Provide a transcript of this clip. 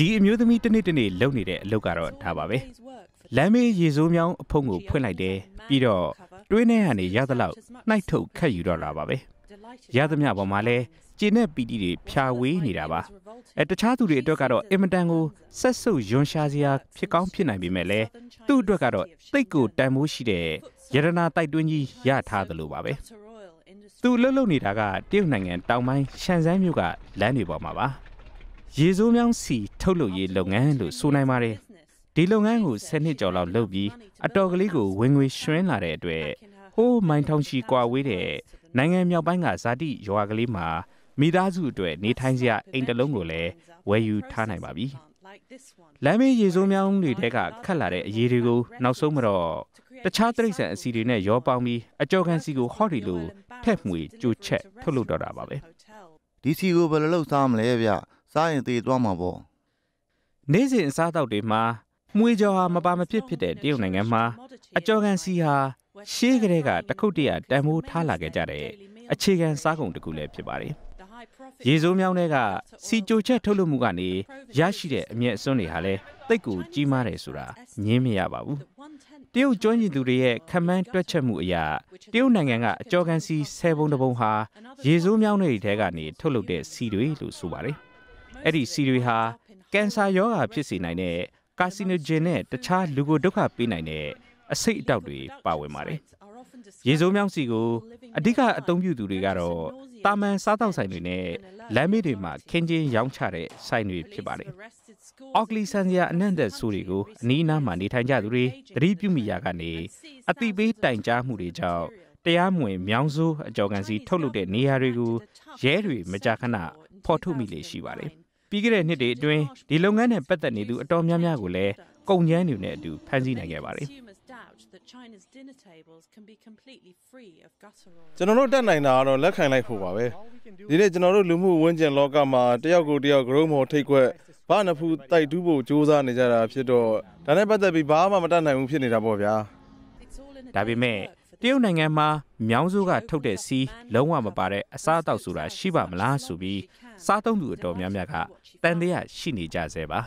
ဒီအမျိုးသမီးတစ်နေ့တစ်နေ့လုပ်နေတဲ့အလုပ်ကတော့ဒါပါပဲလမ်းမေးရေစိုးမြောင်းအဖုံကိုဖွင့်လိုက်တယ်ပြီးတော့တွင်းထဲကနေရသလောက်နှိုက်ထုတ်ခတ်ယူတော့လာပါပဲရသမျှပေါ်မှာလဲကျင်းတဲ့ပီတီတွေဖြာဝေးနေတာပါအဲတခြားသူတွေအတွက်ကတော့အင်မတန်ကိုဆက်ဆုပ်ယွန်ရှာစရာဖြစ်ကောင်းဖြစ်နိုင်ပေမဲ့လဲသူ့အတွက်ကတော့တိတ်ကိုတန်မိုးရှိတဲ့ယရနာတိုက်တွင်းကြီးရထားသလိုပါပဲသူလှုပ်လှုပ်နေတာကတရုတ်နိုင်ငံတောင်ပိုင်းရှန်ဆန်းမြို့ကလမ်းတွေပေါ်မှာပါရေစိုးမြောင်းစီထုတ်လုပ်ရေးလုပ်ငန်းလို့ဆိုနိုင်ပါတယ်။ဒီလုပ်ငန်းကို7နှစ်ကျော်လောက်လုပ်ပြီးအတော်ကလေးကိုဝင်ငွေရွှင်းလာတဲ့အတွက်ဟိုးမိုင်းထောင်ရှိကွာဝေးတဲ့နိုင်ငံမြောက်ပိုင်းကဇာတိရွာကလေးမှာမိသားစုအတွက်နေထိုင်စရာအိမ်တစ်လုံးကိုလည်းဝယ်ယူထားနိုင်ပါပြီ။လမ်းမေးရေစိုးမြောင်းတွေတဲကခတ်လာတဲ့အရေးတွေကိုနောက်ဆုံးမတော့တခြားတိရစ္ဆာန်အစီတွေနဲ့ရောပေါင်းပြီးအကြော်ကန်စီကိုဟော့ဒီလိုထက်မှွေကြိုချက်ထုတ်လုပ်တော့တာပါပဲ။ဒီစီကိုဘယ်လိုလုပ်စားမလဲဗျ။စားရင်သေသွားမှာပေါ့နေ့စဉ်အစားအသောက်တွေမှာမွေကြော်ဟာမပါမဖြစ်ဖြစ်တဲ့တရုတ်နိုင်ငံမှာ အကြော်ကန်စီဟာရှေးကတည်းကတခုတ်တရတန်ဖိုးထားလာခဲ့ကြတဲ့အခြေခံစားကုန်တစ်ခုလည်းဖြစ်ပါတယ်ရေစိုးမြောင်းတွေကစီကြိုချက်ထုတ်လုပ်မှုကနေရရှိတဲ့အမျက်အစွန်းတွေဟာလည်းတိတ်ကိုကြီးမားတယ်ဆိုတာငြင်းမရပါဘူး။တရုတ်ကျွမ်းကျင်သူတွေရဲ့ခမန်းတွက်ချက်မှုအရတရုတ်နိုင်ငံကအကြော်ကန်စီ၁၀ပုံတစ်ပုံဟာရေစိုးမြောင်းတွေထဲကနေထုတ်လုပ်တဲ့စီတွေလို့ဆိုပါတယ်။အဲ့ဒီဆီတွေဟာကင်ဆာရောဂါဖြစ်စေနိုင်တဲ့ကာစီနိုဂျင်နဲ့တခြားလူကိုဒုက္ခပေးနိုင်တဲ့အဆိပ်အတောက်တွေပါဝင်ပါတယ်။ရေစိုးမြောင်းစီကိုအဓိကအသုံးပြုသူတွေကတော့တာမန်စားတောက်ဆိုင်တွေနဲ့လမ်းမေးတွေမှာခင်းချင်းရောင်းချတဲ့ဆိုင်တွေဖြစ်ပါတယ်။ Oakley Sanzia အနံ့တဲ့ဆိုးတွေကိုအနီးအနားမှာနေထိုင်ကြသူတွေသတိပြုမိရာကနေအတိပေးတိုင်ကြားမှုတွေကြောင့်တရားမဝင်မြောင်းစိုးအကြော်ကန်စီထုတ်လုပ်တဲ့နေရာတွေကိုရဲတွေမကြာခဏဖော်ထုတ်မိလေရှိပါတယ်။ပြီးခဲ့တဲ့နှစ်တွေအတွင်းဒီလုပ်ငန်းနဲ့ပတ်သက်နေသူအတော်များများကိုလည်းကုန်ကျန်းတွေနဲ့အတူဖမ်းဆီးနိုင်ခဲ့ပါတယ်။ကျွန်တော်တို့တက်နိုင်တာကတော့လက်ခံလိုက်ဖို့ပါပဲဒီနေ့ကျွန်တော်တို့လူမှုဝန်ကျင်လောကမှာတယောက်ကိုတယောက်ဂရုမော်ထိတ်ခွက်ဘာနဖူးတိုက်တူးဖို့စ조사နေကြတာဖြစ်တော့ဒါနဲ့ပတ်သက်ပြီးဘာမှမတတ်နိုင်ဘူးဖြစ်နေတာပေါ့ဗျာဒါပေမဲ့တရုတ်နိုင်ငံမှာမြောင်းစုက ထုတ်တဲ့စီးလုံးဝမပါတဲ့အစားအသောက်ဆိုတာရှိပါမလားဆိုပြီးစားသုံးသူအတော်များများကတန်တရားရှိနေကြဆဲပါ